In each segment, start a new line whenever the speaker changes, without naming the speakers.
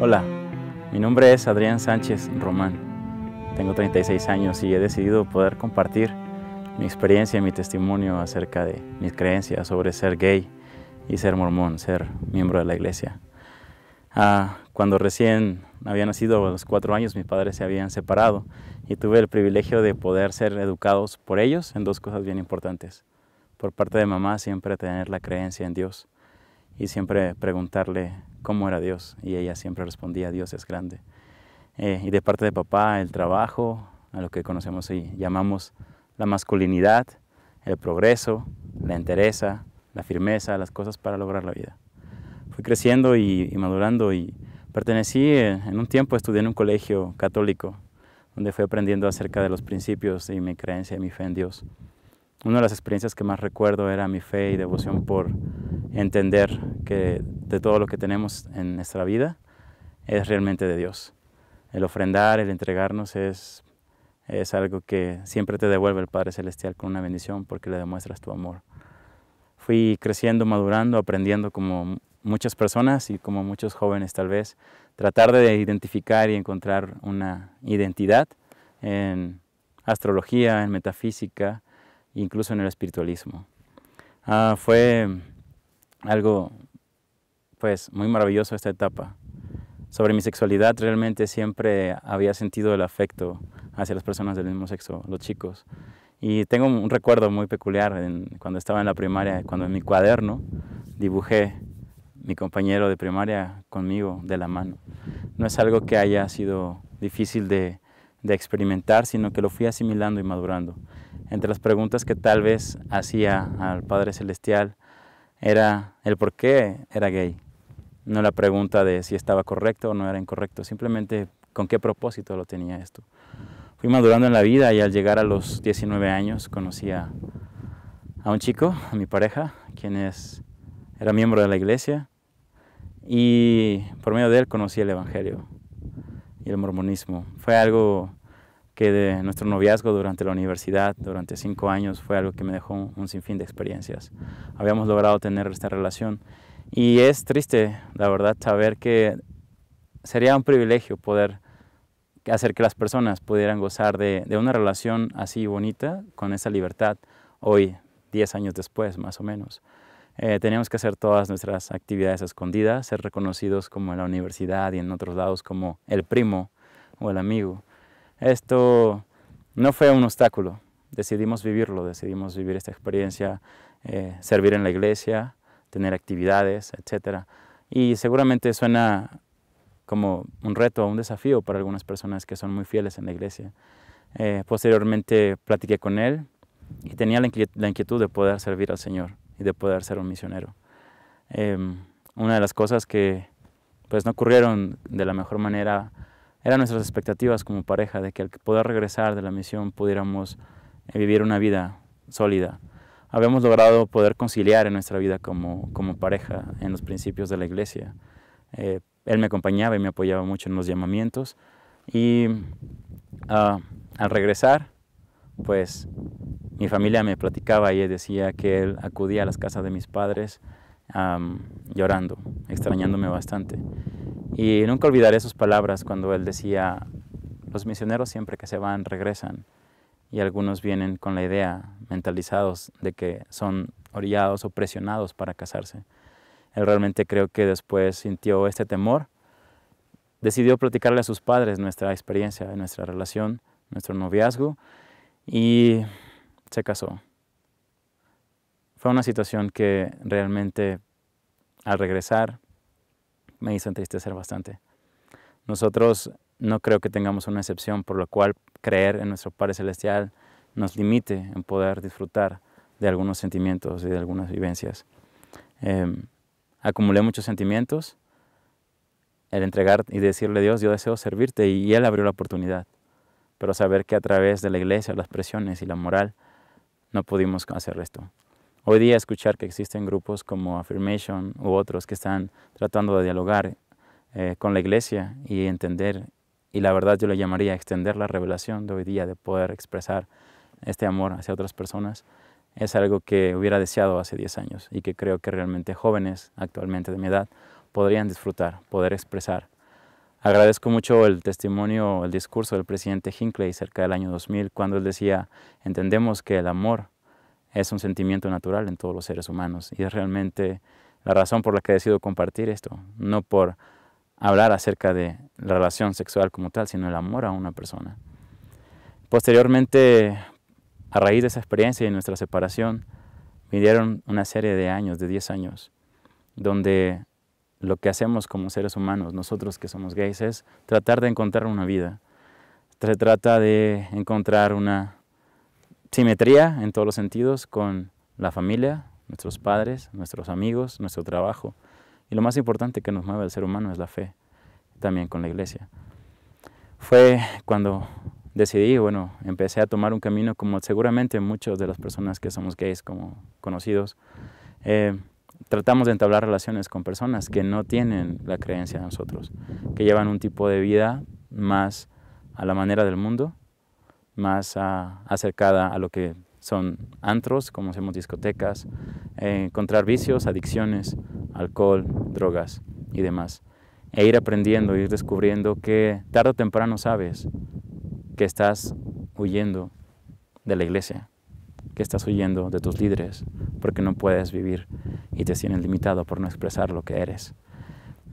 Hola, mi nombre es Adrián Sánchez Román. Tengo 36 años y he decidido poder compartir mi experiencia y mi testimonio acerca de mis creencias sobre ser gay y ser mormón, ser miembro de la iglesia. Ah, cuando recién había nacido a los cuatro años, mis padres se habían separado y tuve el privilegio de poder ser educados por ellos en dos cosas bien importantes. Por parte de mamá, siempre tener la creencia en Dios y siempre preguntarle cómo era Dios y ella siempre respondía, Dios es grande. Eh, y de parte de papá, el trabajo, a lo que conocemos y llamamos la masculinidad, el progreso, la entereza, la firmeza, las cosas para lograr la vida. Fui creciendo y, y madurando y pertenecí, eh, en un tiempo estudié en un colegio católico, donde fui aprendiendo acerca de los principios y mi creencia y mi fe en Dios. Una de las experiencias que más recuerdo era mi fe y devoción por entender que de todo lo que tenemos en nuestra vida es realmente de Dios. El ofrendar, el entregarnos es, es algo que siempre te devuelve el Padre Celestial con una bendición porque le demuestras tu amor. Fui creciendo, madurando, aprendiendo como muchas personas y como muchos jóvenes tal vez, tratar de identificar y encontrar una identidad en astrología, en metafísica, incluso en el espiritualismo. Ah, fue algo, pues, muy maravilloso esta etapa. Sobre mi sexualidad realmente siempre había sentido el afecto hacia las personas del mismo sexo, los chicos. Y tengo un recuerdo muy peculiar cuando estaba en la primaria, cuando en mi cuaderno dibujé mi compañero de primaria conmigo de la mano. No es algo que haya sido difícil de experimentar, sino que lo fui asimilando y madurando. Entre las preguntas que tal vez hacía al Padre Celestial era el por qué era gay. No la pregunta de si estaba correcto o no era incorrecto, simplemente con qué propósito lo tenía esto. Fui madurando en la vida y al llegar a los 19 años conocí a, un chico, a mi pareja, quien era miembro de la iglesia y por medio de él conocí el Evangelio y el mormonismo. Fue algo que de nuestro noviazgo durante la universidad, durante cinco años, fue algo que me dejó un, sinfín de experiencias. Habíamos logrado tener esta relación y es triste, la verdad, saber que sería un privilegio poder hacer que las personas pudieran gozar de, una relación así bonita, con esa libertad, hoy, diez años después, más o menos. Eh, teníamos que hacer todas nuestras actividades escondidas, ser reconocidos como en la universidad y en otros lados como el primo o el amigo esto no fue un obstáculo. Decidimos vivirlo, decidimos vivir esta experiencia, eh, servir en la iglesia, tener actividades, etc. Y seguramente suena como un reto o un desafío para algunas personas que son muy fieles en la iglesia. Eh, posteriormente platiqué con él y tenía la inquietud de poder servir al Señor y de poder ser un misionero. Em, una de las cosas que pues no ocurrieron de la mejor manera eran nuestras expectativas como pareja, de que al poder regresar de la misión pudiéramos eh, vivir una vida sólida. Habíamos logrado poder conciliar en nuestra vida como, pareja en los principios de la iglesia. Eh, él me acompañaba y me apoyaba mucho en los llamamientos. Y ah, al regresar, pues mi familia me platicaba y decía que él acudía a las casas de mis padres llorando, extrañándome bastante. Y nunca olvidaré sus palabras cuando él decía, los misioneros siempre que se van regresan y algunos vienen con la idea, mentalizados, de que son orillados o presionados para casarse. Él realmente creo que después sintió este temor, decidió platicarle a sus padres nuestra experiencia, nuestra relación, nuestro noviazgo y se casó fue una situación que realmente al regresar me hizo entristecer bastante. Nosotros no creo que tengamos una excepción, por lo cual creer en nuestro Padre Celestial nos limite en poder disfrutar de algunos sentimientos y de algunas vivencias. Em, acumulé muchos sentimientos, el entregar y decirle a Dios, yo deseo servirte, y Él abrió la oportunidad. Pero saber que a través de la iglesia, las presiones y la moral, no pudimos hacer esto. Hoy día escuchar que existen grupos como Affirmation u otros que están tratando de dialogar eh, con la iglesia y entender, y la verdad yo le llamaría extender la revelación de hoy día, de poder expresar este amor hacia otras personas, es algo que hubiera deseado hace 10 años y que creo que realmente jóvenes actualmente de mi edad podrían disfrutar, poder expresar. Agradezco mucho el testimonio, el discurso del presidente Hinckley cerca del año 2000, cuando él decía, entendemos que el amor es un sentimiento natural en todos los seres humanos y es realmente la razón por la que he decidido compartir esto, no por hablar acerca de la relación sexual como tal, sino el amor a una persona. Posteriormente, a raíz de esa experiencia y nuestra separación, vinieron una serie de años, de 10 años, donde lo que hacemos como seres humanos, nosotros que somos gays, es tratar de encontrar una vida. Se trata de encontrar una simetría en todos los sentidos con la familia, nuestros padres, nuestros amigos, nuestro trabajo. Y lo más importante que nos mueve el ser humano es la fe, también con la iglesia. Fue cuando decidí, bueno, empecé a tomar un camino como seguramente muchas de las personas que somos gays, como conocidos, eh, tratamos de entablar relaciones con personas que no tienen la creencia de nosotros, que llevan un tipo de vida más a la manera del mundo más ah, acercada a lo que son antros, como hacemos discotecas, eh, encontrar vicios, adicciones, alcohol, drogas y demás. E ir aprendiendo, ir descubriendo que tarde o temprano sabes que estás huyendo de la iglesia, que estás huyendo de tus líderes, porque no puedes vivir y te tienen limitado por no expresar lo que eres.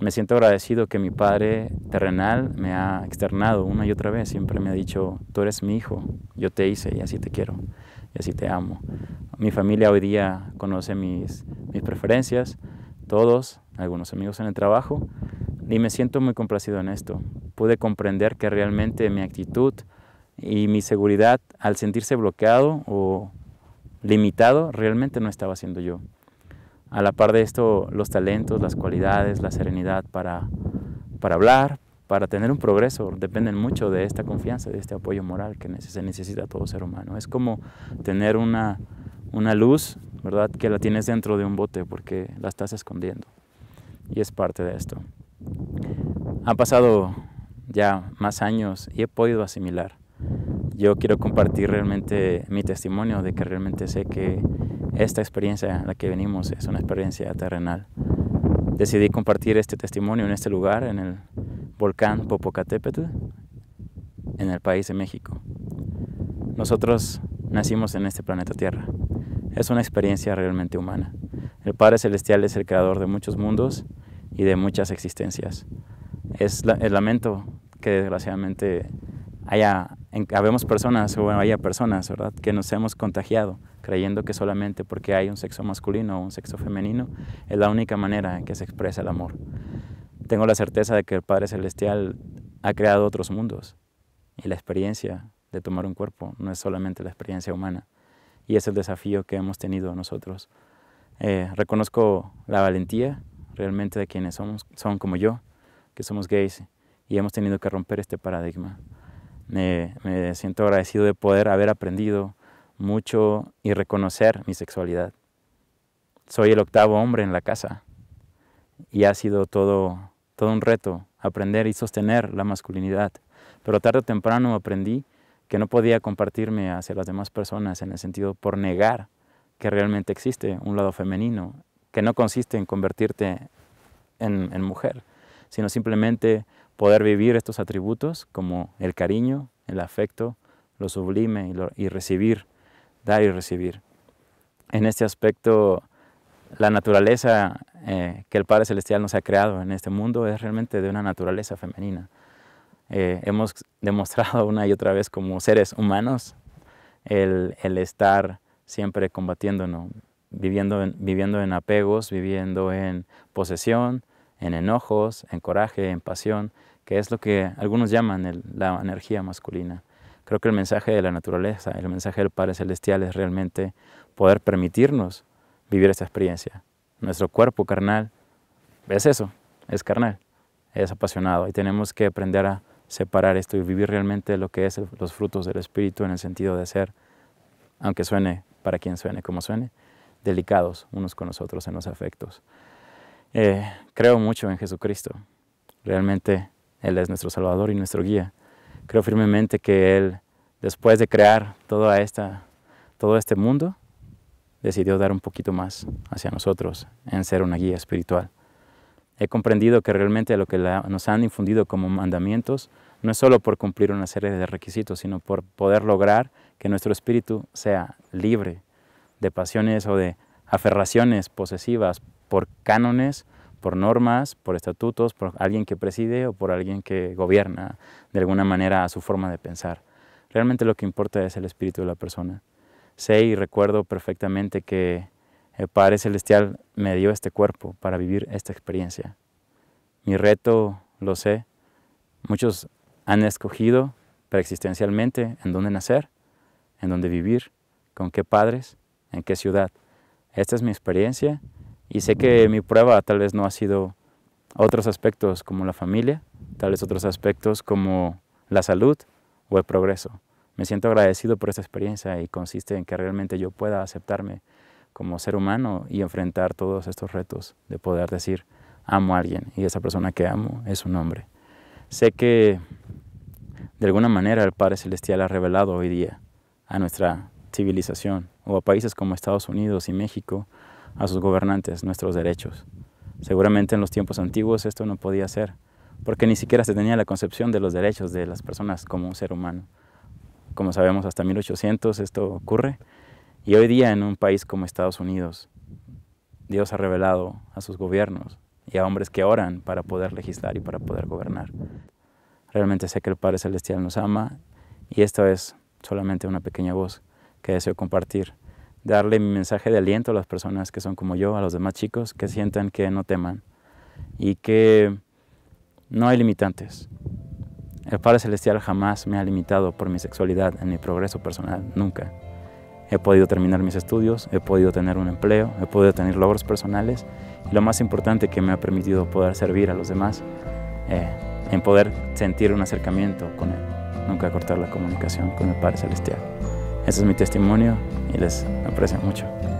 Me siento agradecido que mi padre terrenal me ha externado una y otra vez. Siempre me ha dicho, tú eres mi hijo, yo te hice y así te quiero y así te amo. Mi familia hoy día conoce mis, preferencias, todos, algunos amigos en el trabajo, y me siento muy complacido en esto. Pude comprender que realmente mi actitud y mi seguridad al sentirse bloqueado o limitado realmente no estaba siendo yo a la par de esto los talentos, las cualidades, la serenidad para, para hablar, para tener un progreso, dependen mucho de esta confianza, de este apoyo moral que se necesita todo ser humano. Es como tener una, una luz, ¿verdad? Que la tienes dentro de un bote porque la estás escondiendo. Y es parte de esto. Han pasado ya más años y he podido asimilar. Yo quiero compartir realmente mi testimonio de que realmente sé que esta experiencia a la que venimos es una experiencia terrenal. Decidí compartir este testimonio en este lugar, en el volcán Popocatépetl, en el país de México. Nosotros nacimos en este planeta Tierra. Es una experiencia realmente humana. El Padre Celestial es el creador de muchos mundos y de muchas existencias. Es el lamento que desgraciadamente haya, personas o haya personas que nos hemos contagiado creyendo que solamente porque hay un sexo masculino o un sexo femenino es la única manera en que se expresa el amor. Tengo la certeza de que el Padre Celestial ha creado otros mundos y la experiencia de tomar un cuerpo no es solamente la experiencia humana y es el desafío que hemos tenido nosotros. Eh, reconozco la valentía realmente de quienes somos, son como yo, que somos gays y hemos tenido que romper este paradigma. me siento agradecido de poder haber aprendido mucho y reconocer mi sexualidad. Soy el octavo hombre en la casa y ha sido todo, un reto aprender y sostener la masculinidad. Pero tarde o temprano aprendí que no podía compartirme hacia las demás personas en el sentido por negar que realmente existe un lado femenino, que no consiste en convertirte en, mujer, sino simplemente poder vivir estos atributos como el cariño, el afecto, lo sublime y recibir dar y recibir. En este aspecto, la naturaleza eh, que el Padre Celestial nos ha creado en este mundo es realmente de una naturaleza femenina. Eh, hemos demostrado una y otra vez como seres humanos el, estar siempre combatiéndonos, viviendo en, viviendo en apegos, viviendo en posesión, en enojos, en coraje, en pasión, que es lo que algunos llaman la energía masculina. Creo que el mensaje de la naturaleza, el mensaje del Padre Celestial es realmente poder permitirnos vivir esta experiencia. Nuestro cuerpo carnal es eso, es carnal, es apasionado y tenemos que aprender a separar esto y vivir realmente lo que es los frutos del Espíritu en el sentido de ser, aunque suene para quien suene, como suene, delicados unos con los otros en los afectos. Eh, creo mucho en Jesucristo. Realmente Él es nuestro Salvador y nuestro guía creo firmemente que Él, después de crear esta, todo este mundo, decidió dar un poquito más hacia nosotros en ser una guía espiritual. He comprendido que realmente lo que nos han infundido como mandamientos no es solo por cumplir una serie de requisitos, sino por poder lograr que nuestro espíritu sea libre de pasiones o de aferraciones posesivas por cánones por normas, por estatutos, por alguien que preside o por alguien que gobierna de alguna manera su forma de pensar. Realmente lo que importa es el espíritu de la persona. Sé y recuerdo perfectamente que el Padre Celestial me dio este cuerpo para vivir esta experiencia. Mi reto, lo sé, muchos han escogido preexistencialmente en dónde nacer, en dónde vivir, con qué padres, en qué ciudad. Esta es mi experiencia y sé que mi prueba tal vez no ha sido otros aspectos como la familia, tal vez otros aspectos como la salud o el progreso. Me siento agradecido por esta experiencia y consiste en que realmente yo pueda aceptarme como ser humano y enfrentar todos estos retos de poder decir amo a alguien y esa persona que amo es un hombre. Sé que de alguna manera el Padre Celestial ha revelado hoy día a nuestra civilización o a países como Estados Unidos y México a sus gobernantes nuestros derechos. Seguramente en los tiempos antiguos esto no podía ser, porque ni siquiera se tenía la concepción de los derechos de las personas como un ser humano. Como sabemos, hasta 1800 esto ocurre, y hoy día en un país como Estados Unidos, Dios ha revelado a sus gobiernos y a hombres que oran para poder legislar y para poder gobernar. Realmente sé que el Padre Celestial nos ama y esto es solamente una pequeña voz que deseo compartir darle mi mensaje de aliento a las personas que son como yo, a los demás chicos, que sientan que no teman y que no hay limitantes. El Padre Celestial jamás me ha limitado por mi sexualidad en mi progreso personal, nunca. He podido terminar mis estudios, he podido tener un empleo, he podido tener logros personales y lo más importante que me ha permitido poder servir a los demás, eh, en poder sentir un acercamiento con Él, nunca cortar la comunicación con el Padre Celestial. Ese es mi testimonio y les aprecio mucho.